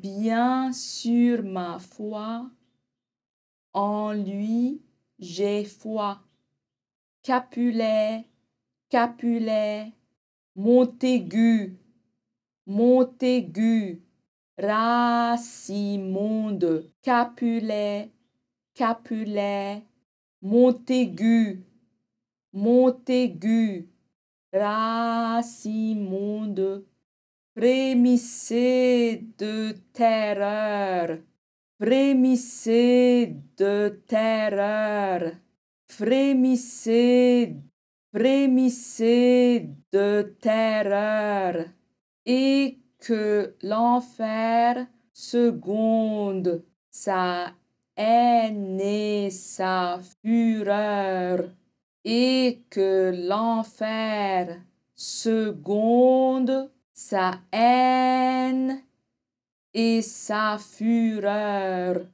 bien sûr, ma foi, en lui j'ai foi. Capulet, Capulet, Montaigu, Montaigu, Racimonde, Capulet, Capulet, Montaigu, Montaigu, Racimonde, Frémissez de terreur, frémissez de terreur, frémissez, frémissez de terreur, et que l'enfer seconde sa haine et sa fureur, et que l'enfer seconde sa haine et sa fureur.